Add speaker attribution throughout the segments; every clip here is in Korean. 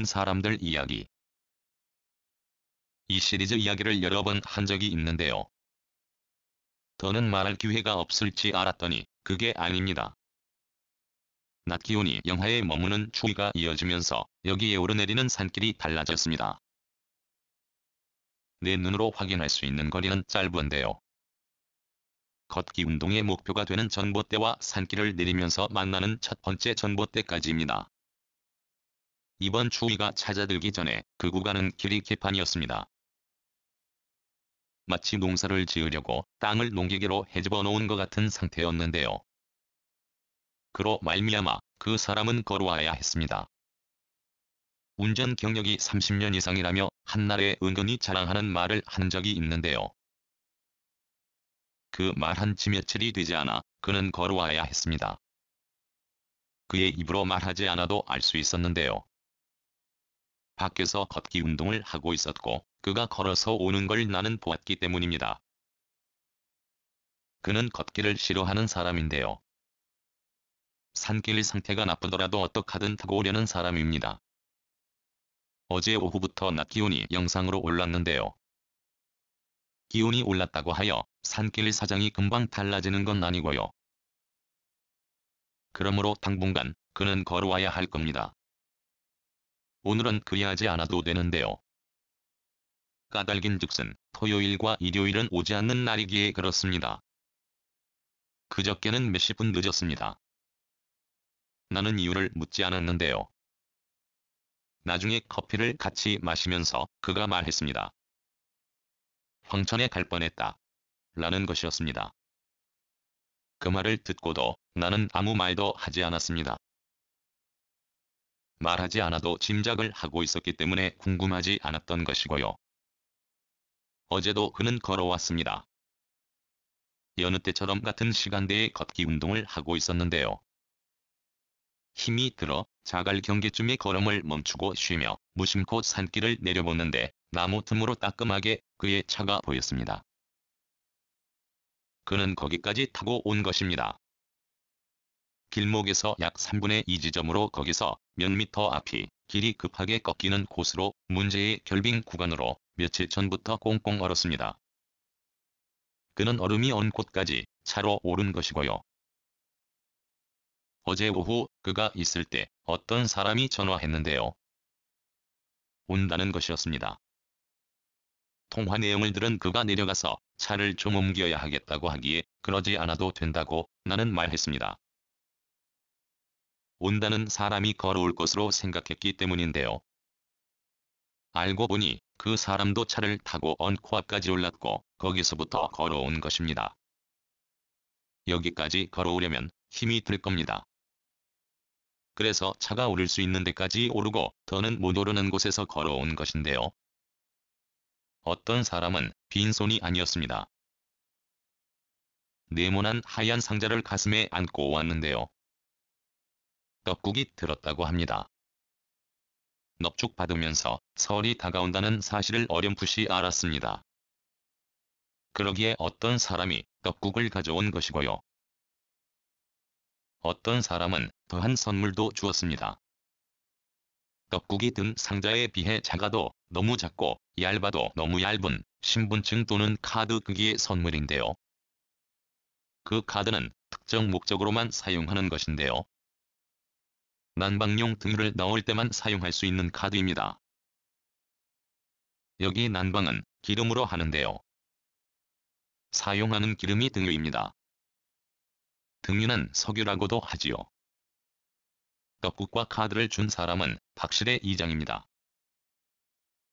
Speaker 1: 온 사람들 이야기. 이 시리즈 이야기를 여러 번 한 적이 있는데요. 더는 말할 기회가 없을지 알았더니 그게 아닙니다. 낮 기온이 영하에 머무는 추위가 이어지면서 여기에 오르내리는 산길이 달라졌습니다. 내 눈으로 확인할 수 있는 거리는 짧은데요. 걷기 운동의 목표가 되는 전봇대와 산길을 내리면서 만나는 첫 번째 전봇대까지입니다. 이번 추위가 찾아들기 전에 그 구간은 길이 개판이었습니다. 마치 농사를 지으려고 땅을 농기계로 헤집어 놓은 것 같은 상태였는데요. 그로 말미암아 그 사람은 걸어와야 했습니다. 운전 경력이 30년 이상이라며 한날에 은근히 자랑하는 말을 한 적이 있는데요. 그 말 한 지 며칠이 되지 않아 그는 걸어와야 했습니다. 그의 입으로 말하지 않아도 알 수 있었는데요. 밖에서 걷기 운동을 하고 있었고 그가 걸어서 오는 걸 나는 보았기 때문입니다. 그는 걷기를 싫어하는 사람인데요. 산길 상태가 나쁘더라도 어떡하든 타고 오려는 사람입니다. 어제 오후부터 낮 기온이 영상으로 올랐는데요. 기온이 올랐다고 하여 산길 사정이 금방 달라지는 건 아니고요. 그러므로 당분간 그는 걸어와야 할 겁니다. 오늘은 그리하지 않아도 되는데요. 까닭인 즉슨 토요일과 일요일은 오지 않는 날이기에 그렇습니다. 그저께는 몇십 분 늦었습니다.
Speaker 2: 나는 이유를 묻지 않았는데요. 나중에
Speaker 1: 커피를 같이 마시면서 그가 말했습니다. 황천에 갈 뻔했다. 라는 것이었습니다. 그 말을 듣고도 나는 아무 말도 하지 않았습니다. 말하지 않아도 짐작을 하고 있었기 때문에 궁금하지 않았던 것이고요. 어제도 그는 걸어왔습니다. 여느 때처럼 같은 시간대에 걷기 운동을 하고 있었는데요. 힘이 들어 자갈 경계쯤에 걸음을 멈추고 쉬며 무심코 산길을 내려보는데 나무 틈으로 따끔하게 그의 차가 보였습니다. 그는 거기까지 타고 온 것입니다. 길목에서 약 3분의 2 지점으로 거기서 몇 미터 앞이 길이 급하게 꺾이는 곳으로 문제의 결빙 구간으로 며칠 전부터 꽁꽁 얼었습니다. 그는 얼음이 언 곳까지 차로 오른 것이고요. 어제 오후 그가 있을 때 어떤 사람이 전화했는데요. 온다는 것이었습니다. 통화 내용을 들은 그가 내려가서 차를 좀 옮겨야 하겠다고 하기에 그러지 않아도 된다고 나는 말했습니다. 온다는 사람이 걸어올 것으로 생각했기 때문인데요. 알고 보니 그 사람도 차를 타고 언코 앞까지 올랐고 거기서부터 걸어온 것입니다. 여기까지 걸어오려면 힘이 들 겁니다. 그래서 차가 오를 수 있는 데까지 오르고 더는 못 오르는 곳에서 걸어온 것인데요. 어떤 사람은 빈손이 아니었습니다. 네모난 하얀 상자를 가슴에 안고 왔는데요.
Speaker 2: 떡국이 들었다고 합니다.
Speaker 1: 넙죽받으면서 설이 다가온다는 사실을 어렴풋이 알았습니다. 그러기에 어떤 사람이 떡국을 가져온 것이고요. 어떤 사람은 더한 선물도 주었습니다. 떡국이 든 상자에 비해 작아도 너무 작고 얇아도 너무 얇은 신분증 또는 카드 크기의 선물인데요. 그 카드는 특정 목적으로만 사용하는 것인데요. 난방용 등유를 넣을 때만 사용할 수 있는 카드입니다.
Speaker 2: 여기 난방은 기름으로 하는데요.
Speaker 1: 사용하는 기름이 등유입니다. 등유는 석유라고도 하지요. 떡국과 카드를 준 사람은 박실의 이장입니다.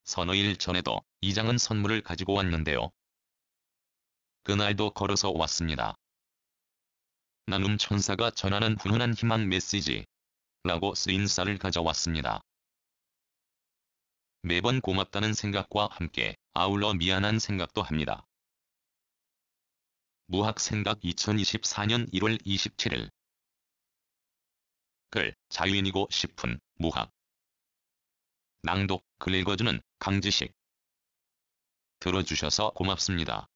Speaker 1: 선너일 전에도 이장은 선물을 가지고 왔는데요. 그날도 걸어서 왔습니다. 나눔 천사가 전하는 훈훈한 희망 메시지 라고 쓰인 쌀을 가져왔습니다. 매번 고맙다는 생각과 함께 아울러 미안한 생각도 합니다. 무학생각 2024년 1월 27일
Speaker 2: 글 자유인이고 싶은 무학 낭독 글 읽어주는 강지식 들어주셔서 고맙습니다.